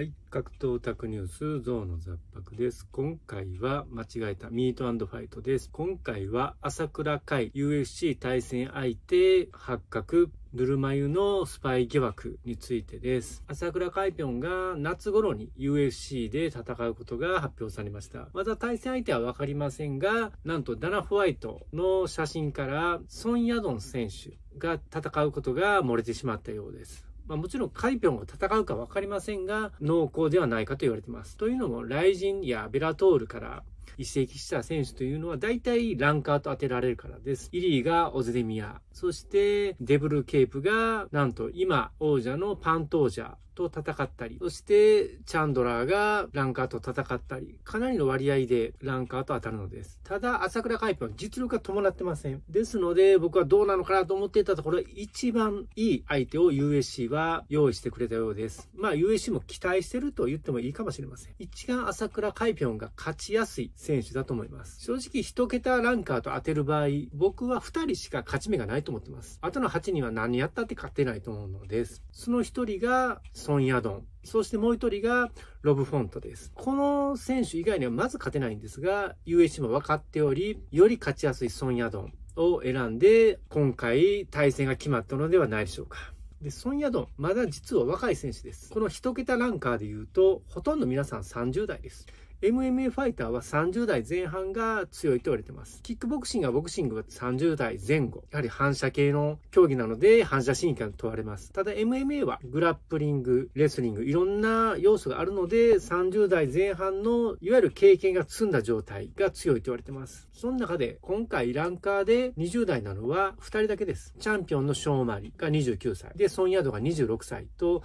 はい、格闘タクニュースゾウの雑白です。今回は間違えたミートファイトです。今回は朝倉海 UFC 対戦相手発覚ぬるま湯のスパイ疑惑についてです。朝倉海ぴょんが夏頃に UFC で戦うことが発表されました。まだ対戦相手はわかりませんが、なんとダナ・ホワイトの写真からソン・ヤドン選手が戦うことが漏れてしまったようです。まあ、もちろんカイピョンが戦うか分かりませんが、濃厚ではないかと言われています。というのも、ライジンやベラトールから移籍した選手というのは大体ランカーと当てられるからです。イリーがオズデミア、そしてデブルケープがなんと今王者のパントージャと戦ったり、そしてチャンドラーがランカーと戦ったり、かなりの割合でランカーと当たるのです。ただ、朝倉海は実力が伴ってません。ですので、僕はどうなのかなと思っていたところ、一番いい相手を USC は用意してくれたようです。まあ、USC も期待してると言ってもいいかもしれません。一番朝倉海平が勝ちやすい選手だと思います。正直、1桁ランカーと当てる場合、僕は2人しか勝ち目がないと思ってます。あとの8人は何やったって勝てないと思うのです。その1人が、ソン・ヤドン。そしてもう一人がロブ・フォントです。この選手以外にはまず勝てないんですが、u s も分かっており、より勝ちやすいソン・ヤドンを選んで、今回対戦が決まったのではないでしょうか。で、ソン・ヤドン、まだ実は若い選手です。この1桁ランカーで言うと、ほとんど皆さん30代です。MMA ファイターは30代前半が強いと言われてます。キックボクシングはボクシングは30代前後。やはり反射系の競技なので反射神経が問われます。ただ MMA はグラップリング、レスリング、いろんな要素があるので30代前半のいわゆる経験が積んだ状態が強いと言われてます。その中で今回ランカーで20代なのは2人だけです。チャンピオンのショーン・マリが29歳。で、ソン・ヤドが26歳と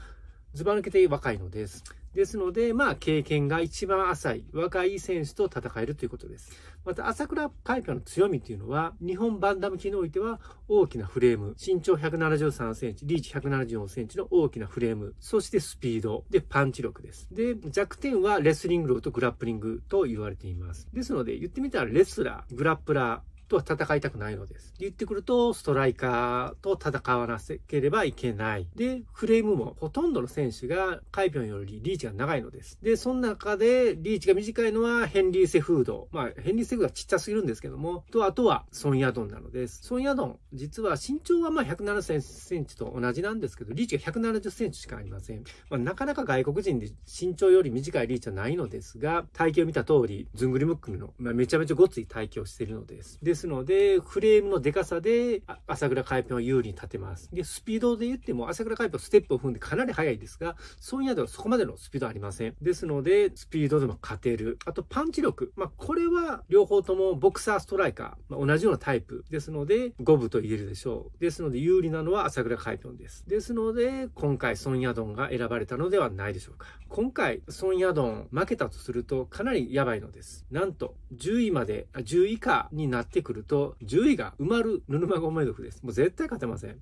ずば抜けて若いのです。ですので、まあ、経験が一番浅い若い選手と戦えるということです。また、朝倉海花の強みというのは、日本バンダム級においては、大きなフレーム、身長173センチ、リーチ174センチの大きなフレーム、そしてスピード、で、パンチ力です。で、弱点はレスリング力とグラップリングと言われています。ですので、言ってみたら、レスラー、グラップラー、とは戦いたくないのです。言ってくると、ストライカーと戦わなければいけない。で、フレームもほとんどの選手がカイピョンよりリーチが長いのです。で、その中でリーチが短いのはヘンリー・セフード。まあ、ヘンリー・セフードはちっちゃすぎるんですけども、と、あとはソン・ヤドンなのです。ソン・ヤドン、実は身長はまあ170センチと同じなんですけど、リーチが170センチしかありません。まあ、なかなか外国人で身長より短いリーチはないのですが、体型を見た通り、ずんぐりむっくりの、まあ、めちゃめちゃごつい体型をしているのです。でですので、フレームのデカさで、朝倉海平を有利に立てます。で、スピードで言っても、朝倉海はステップを踏んでかなり速いですが、ソンヤではそこまでのスピードありません。ですので、スピードでも勝てる。あと、パンチ力。まあ、これは、両方ともボクサーストライカー。まあ、同じようなタイプですので、五分と言えるでしょう。ですので、有利なのは朝倉海平です。ですので、今回、ソンヤドンが選ばれたのではないでしょうか。今回、ソンヤドン負けたとすると、かなりやばいのです。なんと、10位まで、10位以下になってくると、10位が埋まるヌルメドフです。もう絶対勝てません。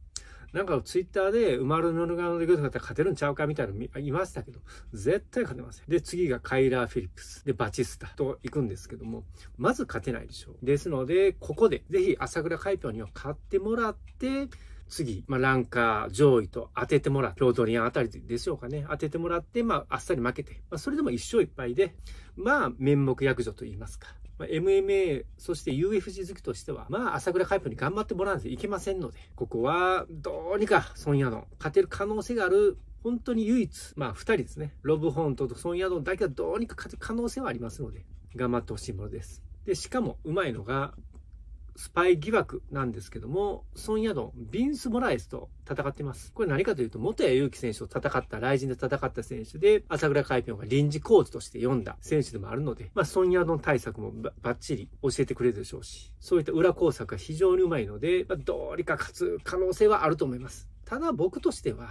なんかツイッターで、埋まるぬるまごメドフだったら勝てるんちゃうかみたいなのいましたけど、絶対勝てません。で、次がカイラー・フィリップス。で、バチスタと行くんですけども、まず勝てないでしょう。ですので、ここで、ぜひ朝倉海氷には勝ってもらって、次、まあ、ランカー上位と当ててもらう。京都ーリアンあたりでしょうかね。当ててもらって、まあ、あっさり負けて。まあ、それでも1勝1敗で、まあ、面目役所と言いますか。まあ、MMA、そして UFC 好きとしては、まあ、朝倉海部に頑張ってもらわないといけませんので、ここは、どうにか、ソンヤン、勝てる可能性がある本当に唯一、まあ2人ですね、ロブホントとソン・ヤドンだけはどうにか勝てる可能性はありますので、頑張ってほしいものです。で、しかもうまいのが、スパイ疑惑なんですけども、ソン・ヤドン、ビンス・モライスと戦っています。これ何かというと、元谷祐希選手と戦った、雷神で戦った選手で、朝倉海平が臨時コーチとして読んだ選手でもあるので、まあ、ソン・ヤドン対策もばッっちり教えてくれるでしょうし、そういった裏工作が非常にうまいので、まあ、どうにか勝つ可能性はあると思います。ただ僕としては、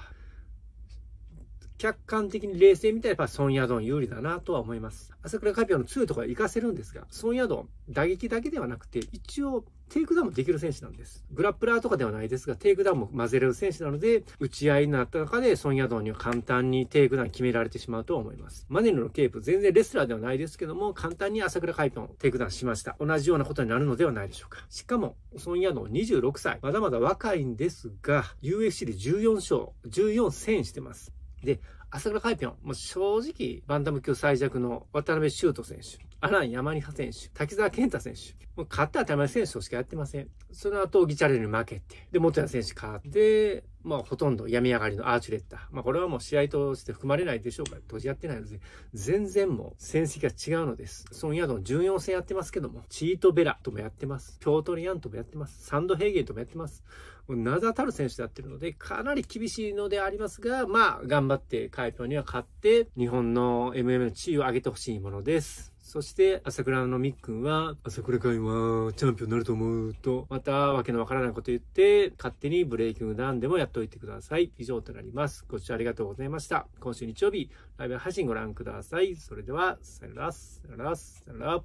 客観的に冷静みたいなやっぱソンヤドン有利だなとは思います。朝倉カピオのいとか活かせるんですが、ソンヤドン、打撃だけではなくて、一応、テイクダウンもできる選手なんです。グラップラーとかではないですが、テイクダウンも混ぜれる選手なので、打ち合いになった中で、ソンヤドンには簡単にテイクダウン決められてしまうとは思います。マネルのケープ、全然レスラーではないですけども、簡単に朝倉海ピョンテイクダウンしました。同じようなことになるのではないでしょうか。しかも、ソンヤドン26歳、まだまだ若いんですが、UFC で14勝、14戦してます。で、朝倉海平もう正直、バンタム級最弱の渡辺修斗選手、アラン山里派選手、滝沢健太選手、もう勝った当たり前選手としかやってません。その後、ギチャレルに負けて、で、元谷選手勝って、まあ、ほとんど病み上がりのアーチュレッタ。まあ、これはもう試合として含まれないでしょうか。当時やってないので、全然もう戦績が違うのです。ソンヤドン14戦やってますけども、チートベラともやってます。ピョートリアンともやってます。サンドヘーゲンともやってます。名だたる選手であってるので、かなり厳しいのでありますが、まあ、頑張って海票には勝って、日本の MM の地位を上げてほしいものです。そして、朝倉のみっくんは、朝倉海はチャンピオンになると思うと、またわけのわからないこと言って、勝手にブレイキングダウンでもやっておいてください。以上となります。ご視聴ありがとうございました。今週日曜日、ライブ配信ご覧ください。それでは、さよなら、さよなら、さよなら。